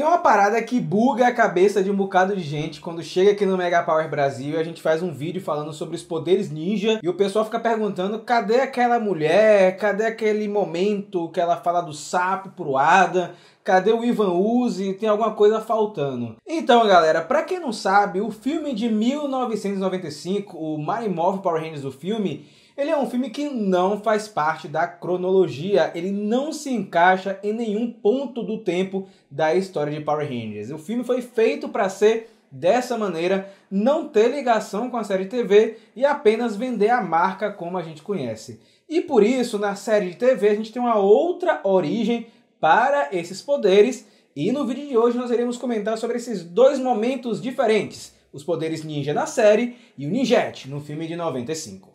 Tem uma parada que buga a cabeça de um bocado de gente quando chega aqui no Mega Power Brasil e a gente faz um vídeo falando sobre os poderes ninja e o pessoal fica perguntando cadê aquela mulher, cadê aquele momento que ela fala do sapo pro Adam, Cadê o Ivan Uzi? Tem alguma coisa faltando. Então, galera, para quem não sabe, o filme de 1995, o Marimov Power Rangers, do filme, ele é um filme que não faz parte da cronologia, ele não se encaixa em nenhum ponto do tempo da história de Power Rangers. O filme foi feito para ser dessa maneira, não ter ligação com a série de TV e apenas vender a marca como a gente conhece. E por isso, na série de TV, a gente tem uma outra origem para esses poderes. E no vídeo de hoje nós iremos comentar sobre esses dois momentos diferentes: os poderes ninja na série e o Ninjette no filme de 95.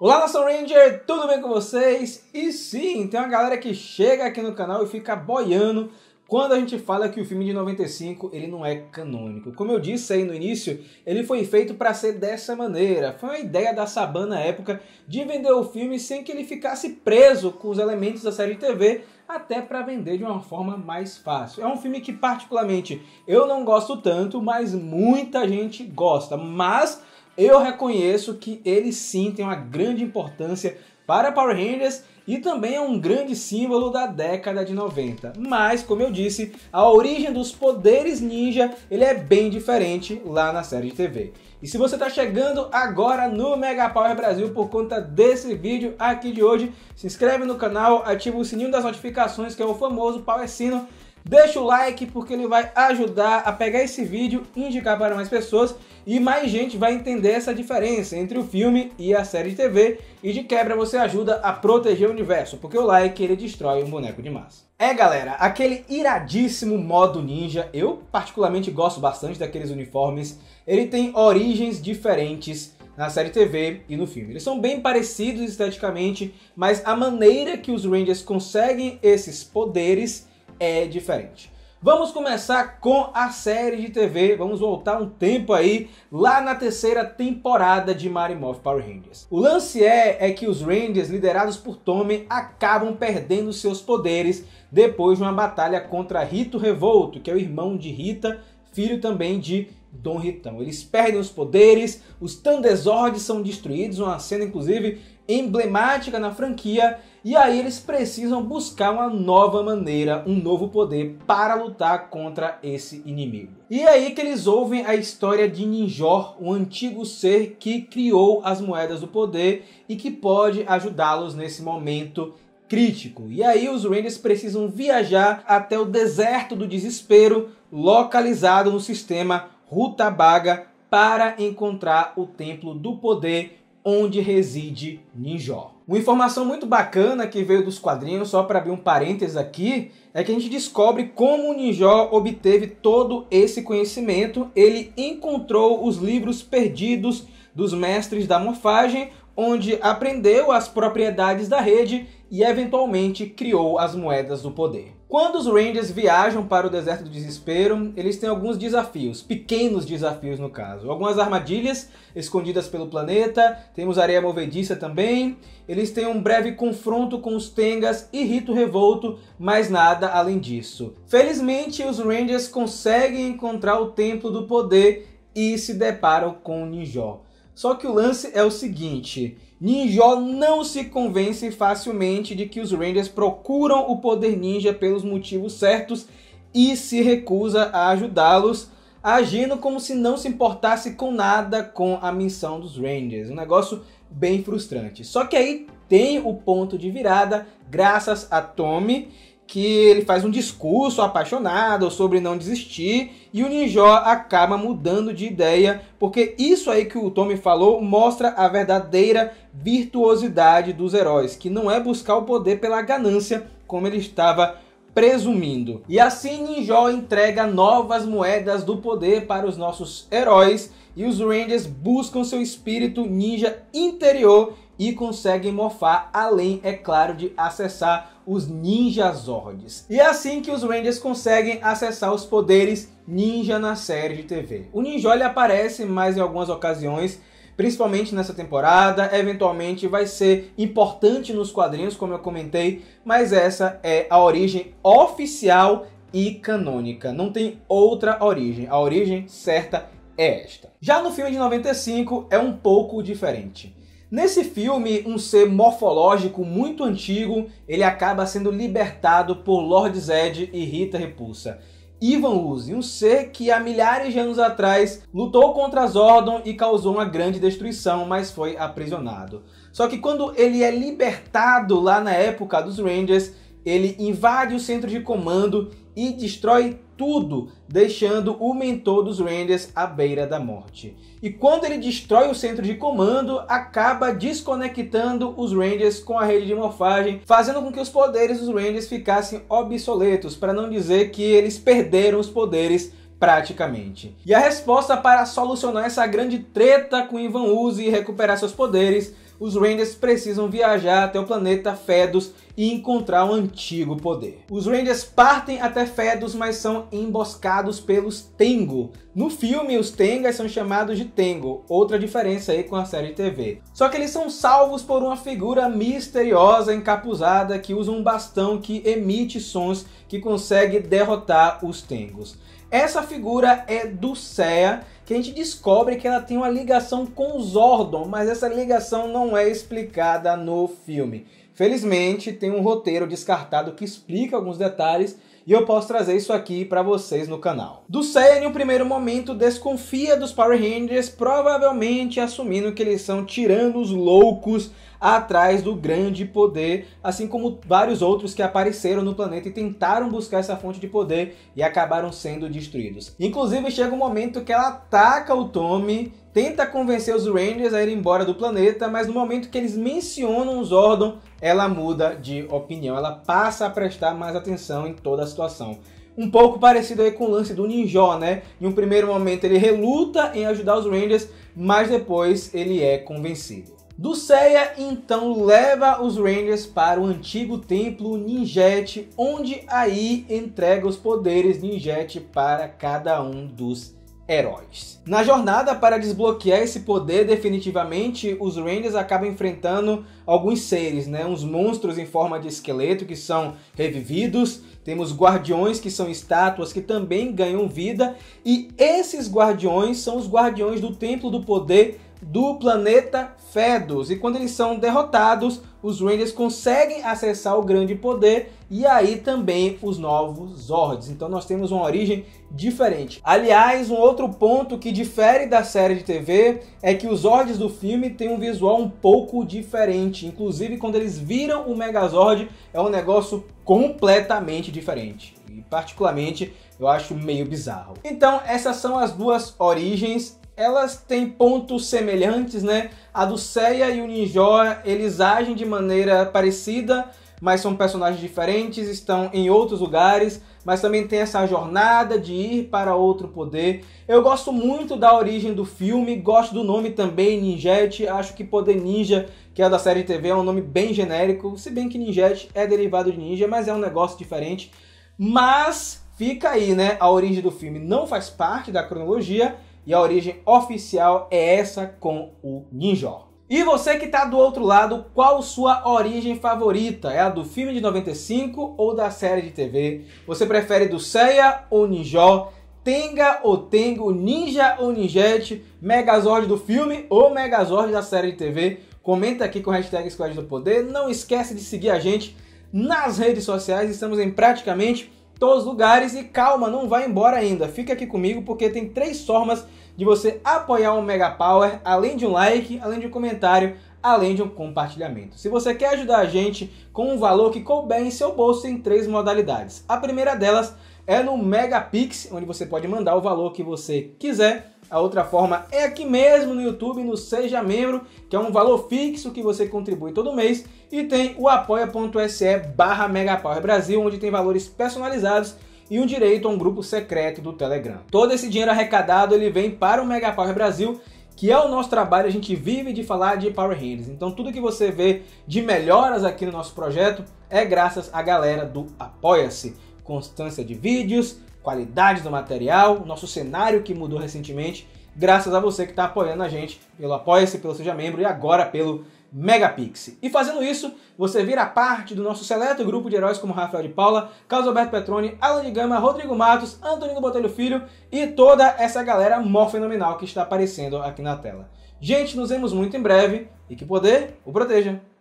Olá, Nação Ranger! Tudo bem com vocês? E sim, tem uma galera que chega aqui no canal e fica boiando quando a gente fala que o filme de 95 ele não é canônico. Como eu disse aí no início, ele foi feito para ser dessa maneira. Foi uma ideia da Saban na época de vender o filme sem que ele ficasse preso com os elementos da série de TV, até para vender de uma forma mais fácil. É um filme que particularmente eu não gosto tanto, mas muita gente gosta. Mas eu reconheço que ele sim tem uma grande importância para Power Rangers e também é um grande símbolo da década de 90. Mas, como eu disse, a origem dos poderes ninja ele é bem diferente lá na série de TV. E se você está chegando agora no Mega Power Brasil por conta desse vídeo aqui de hoje, se inscreve no canal, ativa o sininho das notificações, que é o famoso Power Sino, Deixa o like porque ele vai ajudar a pegar esse vídeo, indicar para mais pessoas e mais gente vai entender essa diferença entre o filme e a série de TV e de quebra você ajuda a proteger o universo, porque o like ele destrói um boneco de massa. É galera, aquele iradíssimo modo ninja, eu particularmente gosto bastante daqueles uniformes, ele tem origens diferentes na série TV e no filme. Eles são bem parecidos esteticamente, mas a maneira que os Rangers conseguem esses poderes é diferente. Vamos começar com a série de TV. Vamos voltar um tempo aí, lá na terceira temporada de Marimov Power Rangers. O lance é, é que os Rangers, liderados por Tommy, acabam perdendo seus poderes depois de uma batalha contra Rito Revolto, que é o irmão de Rita, filho também de Dom Ritão. Eles perdem os poderes, os Thunderzords são destruídos, uma cena inclusive emblemática na franquia, e aí eles precisam buscar uma nova maneira, um novo poder para lutar contra esse inimigo. E é aí que eles ouvem a história de Ninjor, um antigo ser que criou as moedas do poder e que pode ajudá-los nesse momento crítico. E aí os Rangers precisam viajar até o deserto do desespero, localizado no sistema Rutabaga, para encontrar o templo do poder onde reside Ninjó. Uma informação muito bacana que veio dos quadrinhos, só para abrir um parênteses aqui, é que a gente descobre como o Ninjó obteve todo esse conhecimento. Ele encontrou os livros perdidos dos mestres da morfagem, onde aprendeu as propriedades da rede e eventualmente criou as moedas do poder. Quando os Rangers viajam para o deserto do desespero, eles têm alguns desafios, pequenos desafios no caso. Algumas armadilhas escondidas pelo planeta, temos areia movediça também. Eles têm um breve confronto com os Tengas e Rito Revolto, mas nada além disso. Felizmente, os Rangers conseguem encontrar o Templo do Poder e se deparam com o Ninjó. Só que o lance é o seguinte: Ninja não se convence facilmente de que os Rangers procuram o poder ninja pelos motivos certos e se recusa a ajudá-los, agindo como se não se importasse com nada com a missão dos Rangers. Um negócio bem frustrante. Só que aí tem o ponto de virada, graças a Tommy que ele faz um discurso apaixonado sobre não desistir e o Ninjó acaba mudando de ideia, porque isso aí que o Tommy falou mostra a verdadeira virtuosidade dos heróis, que não é buscar o poder pela ganância, como ele estava presumindo. E assim Ninjó entrega novas moedas do poder para os nossos heróis e os Rangers buscam seu espírito ninja interior e conseguem morfar além, é claro, de acessar os Ninja Zords. E é assim que os Rangers conseguem acessar os poderes ninja na série de TV. O Ninja ele aparece mais em algumas ocasiões, principalmente nessa temporada, eventualmente vai ser importante nos quadrinhos, como eu comentei, mas essa é a origem oficial e canônica. Não tem outra origem. A origem certa é esta. Já no filme de 95 é um pouco diferente. Nesse filme, um ser morfológico muito antigo, ele acaba sendo libertado por Lord Zed e Rita Repulsa. Ivan Uzi, um ser que há milhares de anos atrás lutou contra Zordon e causou uma grande destruição, mas foi aprisionado. Só que quando ele é libertado lá na época dos Rangers, ele invade o centro de comando e destrói tudo, deixando o mentor dos Rangers à beira da morte. E quando ele destrói o centro de comando, acaba desconectando os Rangers com a rede de morfagem, fazendo com que os poderes dos Rangers ficassem obsoletos, para não dizer que eles perderam os poderes praticamente. E a resposta para solucionar essa grande treta com Ivan Uzi e recuperar seus poderes os Rangers precisam viajar até o planeta Fedos e encontrar o um antigo poder. Os Rangers partem até Fedos, mas são emboscados pelos Tengo. No filme, os Tengas são chamados de Tengo. outra diferença aí com a série de TV. Só que eles são salvos por uma figura misteriosa encapuzada que usa um bastão que emite sons que consegue derrotar os Tengos. Essa figura é do CEA, que a gente descobre que ela tem uma ligação com os Zordon, mas essa ligação não é explicada no filme. Felizmente, tem um roteiro descartado que explica alguns detalhes, e eu posso trazer isso aqui para vocês no canal. Do em um primeiro momento, desconfia dos Power Rangers, provavelmente assumindo que eles são tiranos loucos atrás do grande poder, assim como vários outros que apareceram no planeta e tentaram buscar essa fonte de poder e acabaram sendo destruídos. Inclusive, chega um momento que ela ataca o Tommy, tenta convencer os Rangers a ir embora do planeta, mas no momento que eles mencionam os Ordon, ela muda de opinião, ela passa a prestar mais atenção em toda a situação situação. Um pouco parecido aí com o lance do Ninjó, né? Em um primeiro momento ele reluta em ajudar os Rangers, mas depois ele é convencido. Dulceia então leva os Rangers para o antigo templo Ninjete, onde aí entrega os poderes Ninjete para cada um dos heróis. Na jornada para desbloquear esse poder definitivamente, os Rangers acabam enfrentando alguns seres, né? Uns monstros em forma de esqueleto que são revividos, temos guardiões que são estátuas que também ganham vida e esses guardiões são os guardiões do Templo do Poder do planeta Fedos. E quando eles são derrotados, os Rangers conseguem acessar o grande poder e aí também os novos Zords. Então nós temos uma origem diferente. Aliás, um outro ponto que difere da série de TV é que os Zords do filme têm um visual um pouco diferente. Inclusive, quando eles viram o Megazord, é um negócio completamente diferente. E particularmente, eu acho meio bizarro. Então, essas são as duas origens elas têm pontos semelhantes, né? A do Dulceia e o Ninjora, eles agem de maneira parecida, mas são personagens diferentes, estão em outros lugares, mas também tem essa jornada de ir para outro poder. Eu gosto muito da origem do filme, gosto do nome também, Ninjete. acho que Poder Ninja, que é da série TV, é um nome bem genérico, se bem que Ninjete é derivado de ninja, mas é um negócio diferente. Mas fica aí, né, a origem do filme não faz parte da cronologia, e a origem oficial é essa com o Ninjó. E você que está do outro lado, qual sua origem favorita? É a do filme de 95 ou da série de TV? Você prefere do Seiya ou Ninjó? Tenga ou Tengo? Ninja ou Ninjete? Megazord do filme ou Megazord da série de TV? Comenta aqui com a hashtag Squad do Poder. Não esquece de seguir a gente nas redes sociais. Estamos em praticamente todos os lugares. E calma, não vai embora ainda. Fica aqui comigo porque tem três formas de você apoiar o Mega Power, além de um like, além de um comentário, além de um compartilhamento. Se você quer ajudar a gente com um valor que couber em seu bolso, tem três modalidades. A primeira delas é no Megapix, onde você pode mandar o valor que você quiser. A outra forma é aqui mesmo no YouTube, no Seja Membro, que é um valor fixo que você contribui todo mês. E tem o apoia.se barra Megapower Brasil, onde tem valores personalizados e um direito a um grupo secreto do Telegram. Todo esse dinheiro arrecadado ele vem para o Mega Power Brasil que é o nosso trabalho, a gente vive de falar de Power Rangers. Então tudo que você vê de melhoras aqui no nosso projeto é graças à galera do Apoia-se. Constância de vídeos, qualidade do material, nosso cenário que mudou recentemente, graças a você que está apoiando a gente pelo Apoia-se, pelo Seja Membro e agora pelo Megapix. E fazendo isso, você vira parte do nosso seleto grupo de heróis como Rafael de Paula, Carlos Alberto Petroni, Alan de Gama, Rodrigo Matos, Antônio Botelho Filho e toda essa galera mó fenomenal que está aparecendo aqui na tela. Gente, nos vemos muito em breve e que poder o proteja!